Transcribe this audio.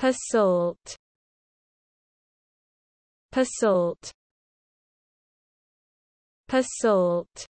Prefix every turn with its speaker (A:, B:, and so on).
A: Basalt Basalt Basalt